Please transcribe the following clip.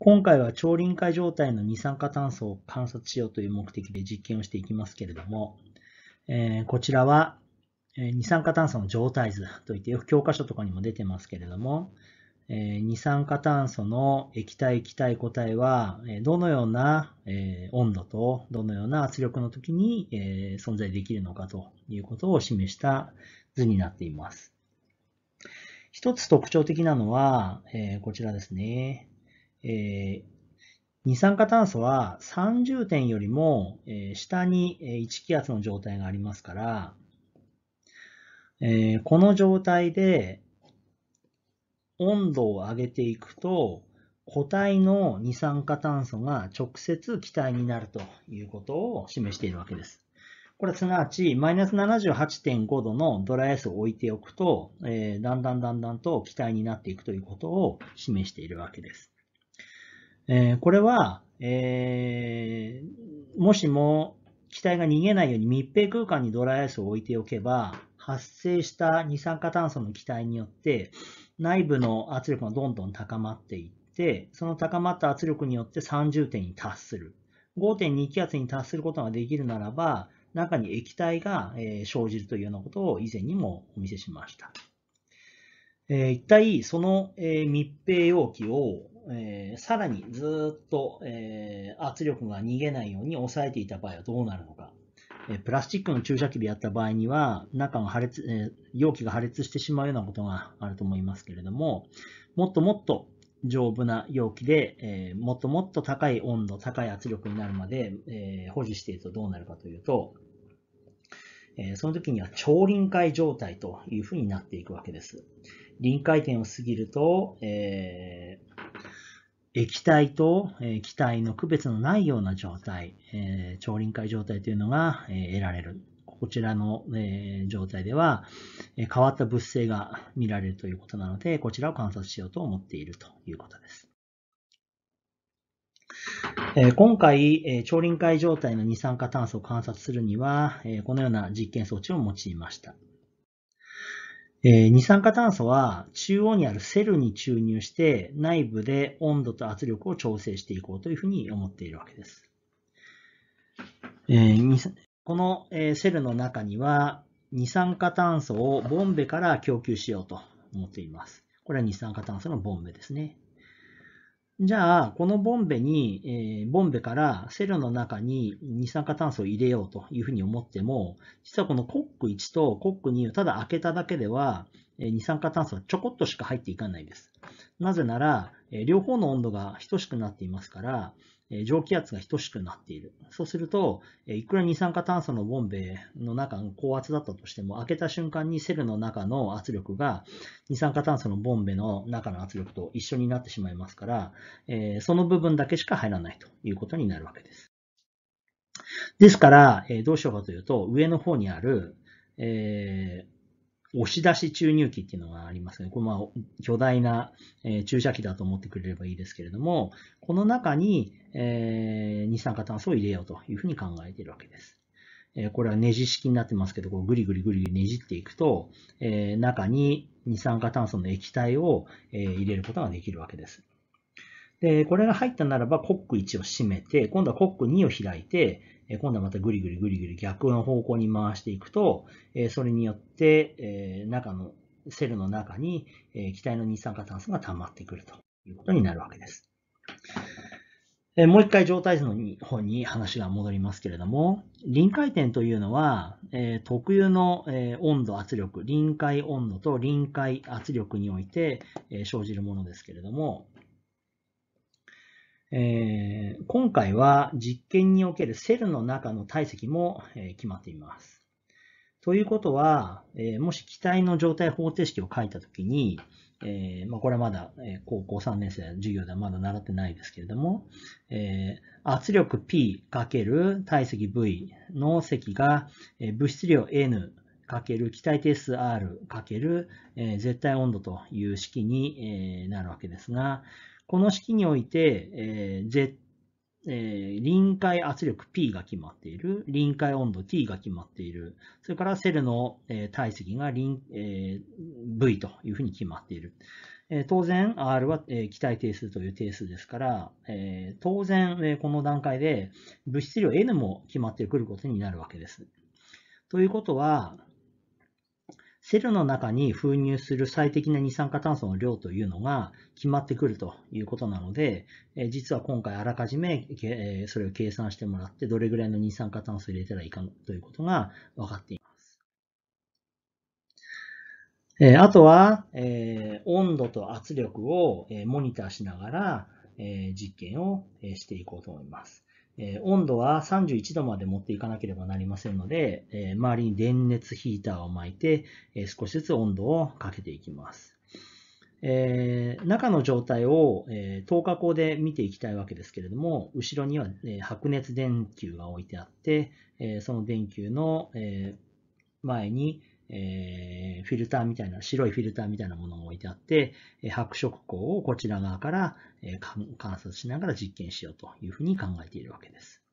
今回は超臨界状態の二酸化炭素を観察しようという目的で実験をしていきますけれども、えー、こちらは二酸化炭素の状態図といってよく教科書とかにも出てますけれども、えー、二酸化炭素の液体気体固体はどのような、えー、温度とどのような圧力の時に、えー、存在できるのかということを示した図になっています。一つ特徴的なのは、えー、こちらですね。えー、二酸化炭素は30点よりも下に1気圧の状態がありますから、えー、この状態で温度を上げていくと、固体の二酸化炭素が直接気体になるということを示しているわけです。これはすなわち、マイナス78.5度のドライアイスを置いておくと、えー、だんだんだんだんと気体になっていくということを示しているわけです。えー、これは、えー、もしも機体が逃げないように密閉空間にドライアイスを置いておけば、発生した二酸化炭素の気体によって、内部の圧力がどんどん高まっていって、その高まった圧力によって30点に達する。5.2気圧に達することができるならば、中に液体が生じるというようなことを以前にもお見せしました。えー、一体その、えー、密閉容器を、えー、さらにずっと、えー、圧力が逃げないように抑えていた場合はどうなるのか。えー、プラスチックの注射器でやった場合には、中が破裂、えー、容器が破裂してしまうようなことがあると思いますけれども、もっともっと丈夫な容器で、えー、もっともっと高い温度、高い圧力になるまで、えー、保持しているとどうなるかというと、えその時には超臨界状態というふうになっていくわけです。臨界点を過ぎると、えー、液体と気体の区別のないような状態、えー、超臨界状態というのが、え得られる。こちらの、え状態では、え変わった物性が見られるということなので、こちらを観察しようと思っているということです。今回、超臨界状態の二酸化炭素を観察するには、このような実験装置を用いました。えー、二酸化炭素は中央にあるセルに注入して内部で温度と圧力を調整していこうというふうに思っているわけです。えー、このセルの中には二酸化炭素をボンベから供給しようと思っています。これは二酸化炭素のボンベですね。じゃあ、このボンベに、えー、ボンベからセルの中に二酸化炭素を入れようというふうに思っても、実はこのコック1とコック2をただ開けただけでは、えー、二酸化炭素はちょこっとしか入っていかないです。なぜなら、えー、両方の温度が等しくなっていますから、蒸気圧が等しくなっている。そうすると、いくら二酸化炭素のボンベの中の高圧だったとしても、開けた瞬間にセルの中の圧力が二酸化炭素のボンベの中の圧力と一緒になってしまいますから、その部分だけしか入らないということになるわけです。ですから、どうしようかというと、上の方にある、えー、押し出し注入器っていうのがありますね。これまあ巨大な、えー、注射器だと思ってくれればいいですけれども、この中に、えー、二酸化炭素を入れようというふうに考えているわけです。えー、これはネジ式になってますけど、こうぐりぐりぐりねじっていくと、えー、中に二酸化炭素の液体を、えー、入れることができるわけです。で、これが入ったならば、コック1を閉めて、今度はコック2を開いて、今度はまたぐりぐりぐりぐり逆の方向に回していくと、それによって、中の、セルの中に、気体の二酸化炭素が溜まってくるということになるわけです。もう一回状態図の方に話が戻りますけれども、臨界点というのは、え特有の、え温度、圧力、臨界温度と臨界圧力において、え生じるものですけれども、えー、今回は実験におけるセルの中の体積も、えー、決まっています。ということは、えー、もし気体の状態方程式を書いたときに、えまあ、これはまだ、え高校3年生授業ではまだ習ってないですけれども、え圧力 P× 体積 V の積が、え物質量 N かける気体定数 R かける絶対温度という式になるわけですが、この式において、えー Z えー、臨界圧力 P が決まっている、臨界温度 T が決まっている、それからセルの、えー、体積が臨、えー、V というふうに決まっている。えー、当然 R は、えー、気体定数という定数ですから、えー、当然、えー、この段階で物質量 N も決まってくることになるわけです。ということは、セルの中に封入する最適な二酸化炭素の量というのが決まってくるということなので、え実は今回あらかじめ、えそれを計算してもらって、どれぐらいの二酸化炭素を入れたらいいかということが分かっています。えあとは、え温度と圧力を、えモニターしながら、え実験を、えしていこうと思います。温度は31度まで持っていかなければなりませんので、周りに電熱ヒーターを巻いて、少しずつ温度をかけていきます。中の状態を、1透過後で見ていきたいわけですけれども、後ろには、白熱電球が置いてあって、その電球の、前に、えー、フィルターみたいな、白いフィルターみたいなものを置いてあって、え白色光をこちら側から、え観察しながら実験しようというふうに考えているわけです。